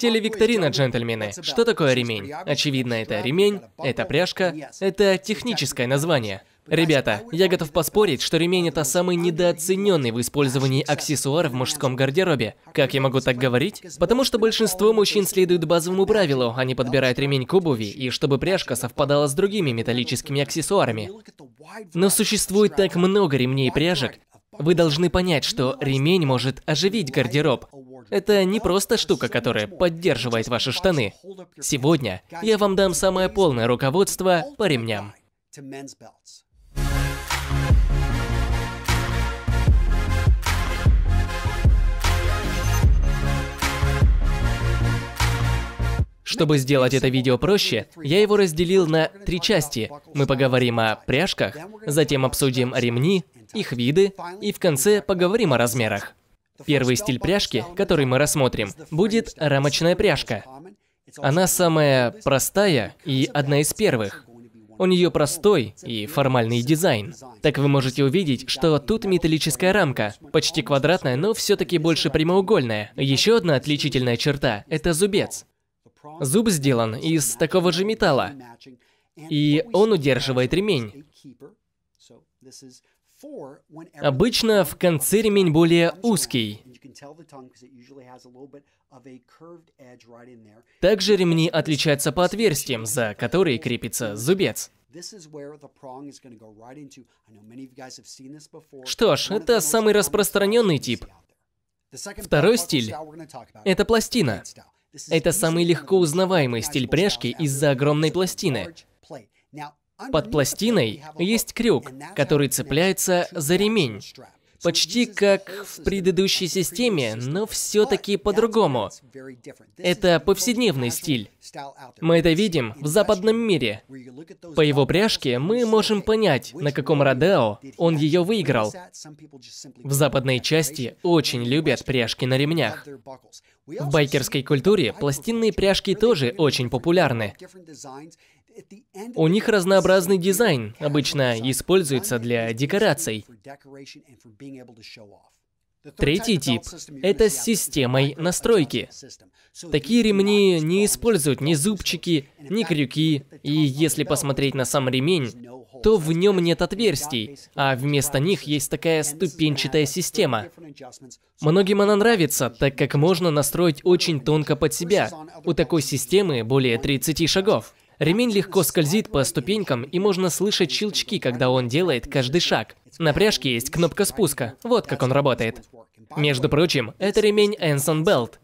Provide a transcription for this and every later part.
Телевикторина, джентльмены. Что такое ремень? Очевидно, это ремень, это пряжка, это техническое название. А Ребята, я готов поспорить, что ремень это самый недооцененный в использовании аксессуар в мужском гардеробе. А как я могу так говорить? Потому что большинство мужчин следует базовому правилу, они подбирают ремень к обуви, и чтобы пряжка совпадала с другими металлическими аксессуарами. Но существует так много ремней и пряжек, вы должны понять, что ремень может оживить гардероб. Это не просто штука, которая поддерживает ваши штаны. Сегодня я вам дам самое полное руководство по ремням. Чтобы сделать это видео проще, я его разделил на три части. Мы поговорим о пряжках, затем обсудим ремни, их виды и в конце поговорим о размерах. Первый стиль пряжки, который мы рассмотрим, будет рамочная пряжка. Она самая простая и одна из первых. У нее простой и формальный дизайн. Так вы можете увидеть, что тут металлическая рамка, почти квадратная, но все-таки больше прямоугольная. Еще одна отличительная черта – это зубец. Зуб сделан из такого же металла, и он удерживает ремень. Обычно в конце ремень более узкий. Также ремни отличаются по отверстиям, за которые крепится зубец. Что ж, это самый распространенный тип. Второй стиль – это пластина. Это самый легко узнаваемый стиль пряжки из-за огромной пластины. Под пластиной есть крюк, который цепляется за ремень. Почти как в предыдущей системе, но все-таки по-другому. Это повседневный стиль. Мы это видим в западном мире. По его пряжке мы можем понять, на каком Родео он ее выиграл. В западной части очень любят пряжки на ремнях. В байкерской культуре пластинные пряжки тоже очень популярны. У них разнообразный дизайн, обычно используется для декораций. Третий тип – это с системой настройки. Такие ремни не используют ни зубчики, ни крюки, и если посмотреть на сам ремень, то в нем нет отверстий, а вместо них есть такая ступенчатая система. Многим она нравится, так как можно настроить очень тонко под себя. У такой системы более 30 шагов. Ремень легко скользит по ступенькам, и можно слышать щелчки, когда он делает каждый шаг. На пряжке есть кнопка спуска. Вот как он работает. Между прочим, это ремень Ensign Belt.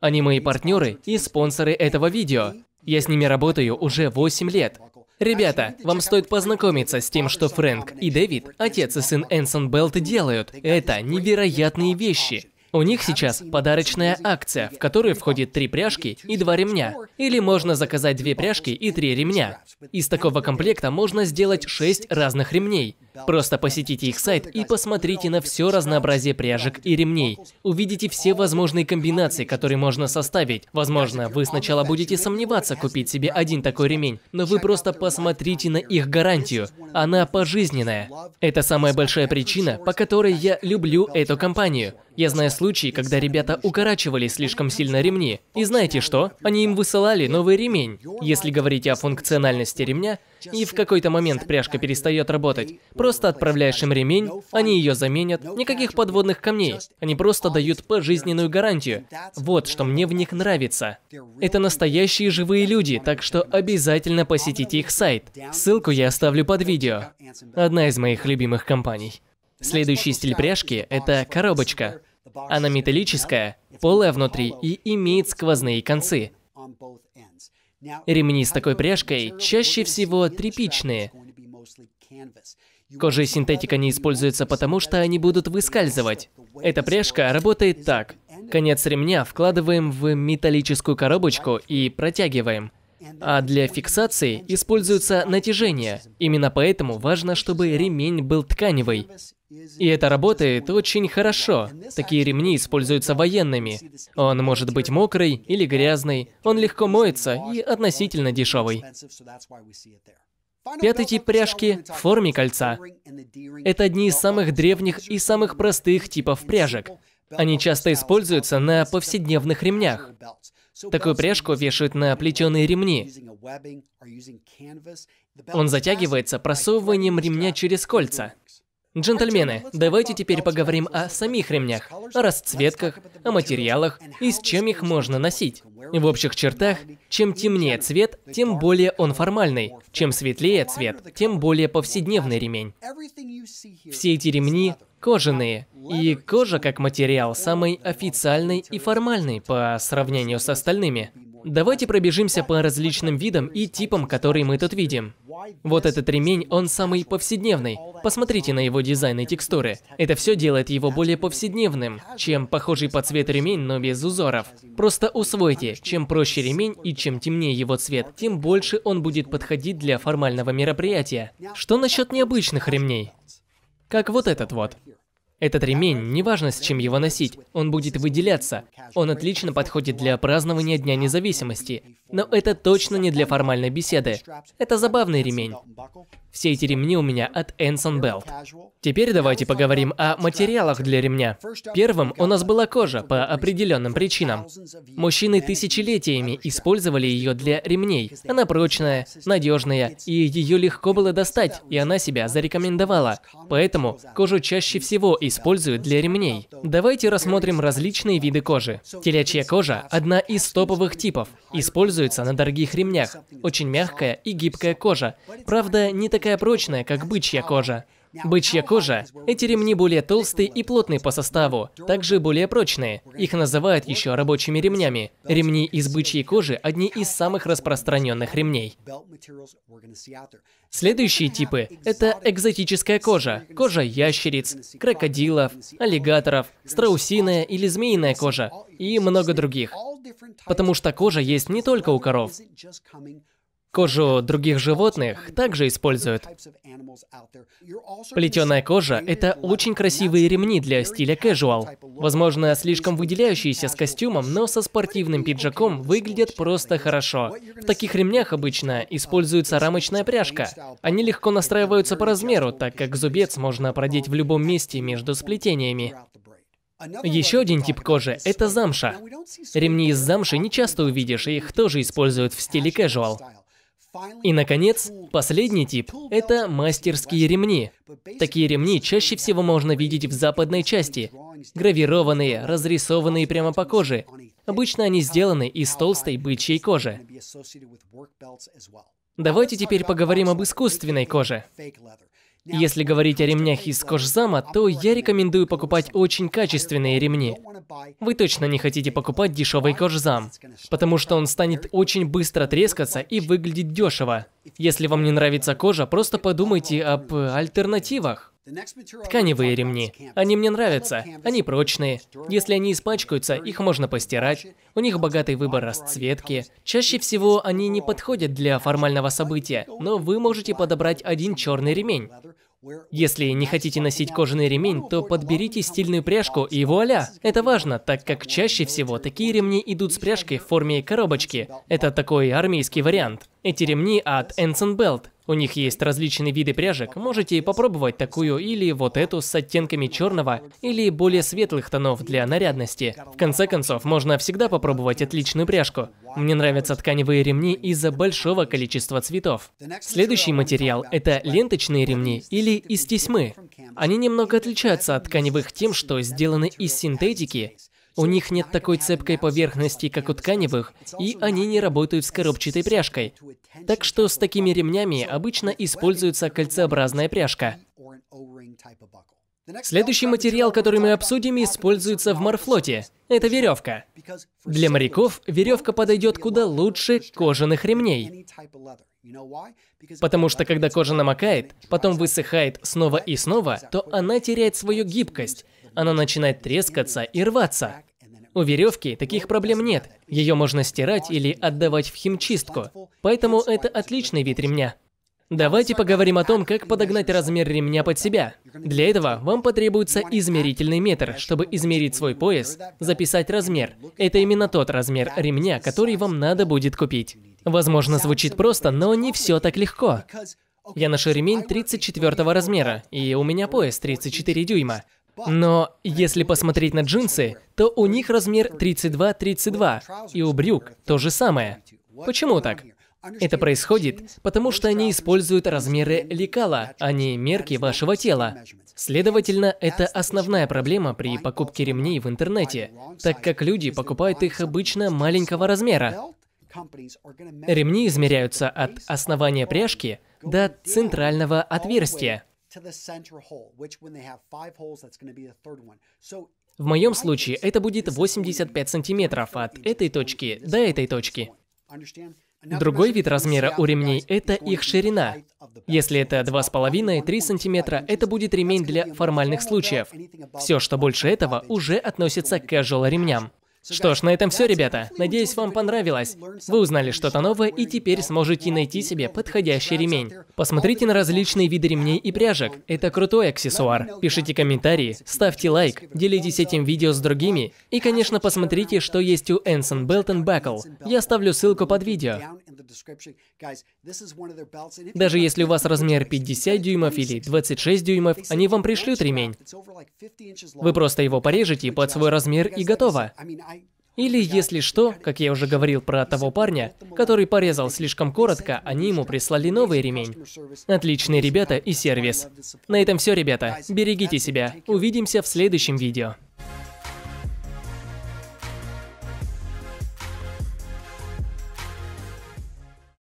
Они мои партнеры и спонсоры этого видео. Я с ними работаю уже 8 лет. Ребята, вам стоит познакомиться с тем, что Фрэнк и Дэвид, отец и сын Энсон Белт, делают. Это невероятные вещи. У них сейчас подарочная акция, в которую входит три пряжки и два ремня. Или можно заказать две пряжки и три ремня. Из такого комплекта можно сделать шесть разных ремней. Просто посетите их сайт и посмотрите на все разнообразие пряжек и ремней. Увидите все возможные комбинации, которые можно составить. Возможно, вы сначала будете сомневаться купить себе один такой ремень, но вы просто посмотрите на их гарантию. Она пожизненная. Это самая большая причина, по которой я люблю эту компанию. Я знаю случаи, когда ребята укорачивали слишком сильно ремни. И знаете что? Они им высылали новый ремень. Если говорить о функциональности ремня, и в какой-то момент пряжка перестает работать. Просто отправляешь им ремень, они ее заменят, никаких подводных камней. Они просто дают пожизненную гарантию. Вот что мне в них нравится. Это настоящие живые люди, так что обязательно посетите их сайт. Ссылку я оставлю под видео. Одна из моих любимых компаний. Следующий стиль пряжки – это коробочка. Она металлическая, полая внутри и имеет сквозные концы. Ремни с такой пряжкой чаще всего тряпичные. Кожа и синтетика не используются потому, что они будут выскальзывать. Эта пряжка работает так. Конец ремня вкладываем в металлическую коробочку и протягиваем. А для фиксации используется натяжение. Именно поэтому важно, чтобы ремень был тканевый. И это работает очень хорошо. Такие ремни используются военными. Он может быть мокрый или грязный, он легко моется и относительно дешевый. Пятый тип пряжки в форме кольца. Это одни из самых древних и самых простых типов пряжек. Они часто используются на повседневных ремнях. Такую пряжку вешают на плетеные ремни. Он затягивается просовыванием ремня через кольца. Джентльмены, давайте теперь поговорим о самих ремнях, о расцветках, о материалах и с чем их можно носить. В общих чертах, чем темнее цвет, тем более он формальный. Чем светлее цвет, тем более повседневный ремень. Все эти ремни кожаные, и кожа как материал самый официальный и формальный по сравнению с остальными. Давайте пробежимся по различным видам и типам, которые мы тут видим. Вот этот ремень, он самый повседневный. Посмотрите на его дизайн и текстуры. Это все делает его более повседневным, чем похожий по цвету ремень, но без узоров. Просто усвойте, чем проще ремень и чем темнее его цвет, тем больше он будет подходить для формального мероприятия. Что насчет необычных ремней? Как вот этот вот. Этот ремень, неважно с чем его носить, он будет выделяться. Он отлично подходит для празднования Дня Независимости. Но это точно не для формальной беседы. Это забавный ремень. Все эти ремни у меня от Ensign Belt. Теперь давайте поговорим о материалах для ремня. Первым у нас была кожа по определенным причинам. Мужчины тысячелетиями использовали ее для ремней. Она прочная, надежная, и ее легко было достать, и она себя зарекомендовала. Поэтому кожу чаще всего используют для ремней. Давайте рассмотрим различные виды кожи. Телячья кожа – одна из топовых типов. Используется на дорогих ремнях. Очень мягкая и гибкая кожа. Правда, не так такая прочная, как бычья кожа. Бычья кожа. Эти ремни более толстые и плотные по составу, также более прочные. Их называют еще рабочими ремнями. Ремни из бычьей кожи – одни из самых распространенных ремней. Следующие типы – это экзотическая кожа. Кожа ящериц, крокодилов, аллигаторов, страусиная или змеиная кожа и много других. Потому что кожа есть не только у коров. Кожу других животных также используют. Плетеная кожа – это очень красивые ремни для стиля casual. Возможно, слишком выделяющиеся с костюмом, но со спортивным пиджаком выглядят просто хорошо. В таких ремнях обычно используется рамочная пряжка. Они легко настраиваются по размеру, так как зубец можно продеть в любом месте между сплетениями. Еще один тип кожи – это замша. Ремни из замши не часто увидишь, их тоже используют в стиле casual. И, наконец, последний тип – это мастерские ремни. Такие ремни чаще всего можно видеть в западной части. Гравированные, разрисованные прямо по коже. Обычно они сделаны из толстой бычьей кожи. Давайте теперь поговорим об искусственной коже. Если говорить о ремнях из кожзама, то я рекомендую покупать очень качественные ремни. Вы точно не хотите покупать дешевый кожзам, потому что он станет очень быстро трескаться и выглядит дешево. Если вам не нравится кожа, просто подумайте об альтернативах. Тканевые ремни. Они мне нравятся. Они прочные. Если они испачкаются, их можно постирать. У них богатый выбор расцветки. Чаще всего они не подходят для формального события, но вы можете подобрать один черный ремень. Если не хотите носить кожаный ремень, то подберите стильную пряжку и вуаля! Это важно, так как чаще всего такие ремни идут с пряжкой в форме коробочки. Это такой армейский вариант. Эти ремни от Ensign Belt. У них есть различные виды пряжек. Можете попробовать такую или вот эту с оттенками черного или более светлых тонов для нарядности. В конце концов, можно всегда попробовать отличную пряжку. Мне нравятся тканевые ремни из-за большого количества цветов. Следующий материал – это ленточные ремни или из тесьмы. Они немного отличаются от тканевых тем, что сделаны из синтетики у них нет такой цепкой поверхности, как у тканевых, и они не работают с коробчатой пряжкой. Так что с такими ремнями обычно используется кольцеобразная пряжка. Следующий материал, который мы обсудим, используется в морфлоте. Это веревка. Для моряков веревка подойдет куда лучше кожаных ремней. Потому что когда кожа намокает, потом высыхает снова и снова, то она теряет свою гибкость, она начинает трескаться и рваться. У веревки таких проблем нет. Ее можно стирать или отдавать в химчистку. Поэтому это отличный вид ремня. Давайте поговорим о том, как подогнать размер ремня под себя. Для этого вам потребуется измерительный метр, чтобы измерить свой пояс, записать размер. Это именно тот размер ремня, который вам надо будет купить. Возможно, звучит просто, но не все так легко. Я ношу ремень 34 размера, и у меня пояс 34 дюйма. Но если посмотреть на джинсы, то у них размер 32-32, и у брюк то же самое. Почему так? Это происходит, потому что они используют размеры лекала, а не мерки вашего тела. Следовательно, это основная проблема при покупке ремней в интернете, так как люди покупают их обычно маленького размера. Ремни измеряются от основания пряжки до центрального отверстия to the center hole, which when they have five holes, that's going to be the third one. So в моем случае это будет 85 сантиметров от этой точки до этой точки. Другой вид размера у ремней – это их ширина. Если это 2,5-3 сантиметра, это будет ремень для формальных случаев. Все, что больше этого, уже относится к casual ремням. Что ж, на этом все, ребята. Надеюсь, вам понравилось. Вы узнали что-то новое и теперь сможете найти себе подходящий ремень. Посмотрите на различные виды ремней и пряжек. Это крутой аксессуар. Пишите комментарии, ставьте лайк, делитесь этим видео с другими. И, конечно, посмотрите, что есть у Энсон Белтон Бакл. Я оставлю ссылку под видео. Даже если у вас размер 50 дюймов или 26 дюймов, они вам пришлют ремень. Вы просто его порежете под свой размер и готово. Или, если что, как я уже говорил про того парня, который порезал слишком коротко, они ему прислали новый ремень. Отличные ребята и сервис. На этом все, ребята. Берегите себя. Увидимся в следующем видео.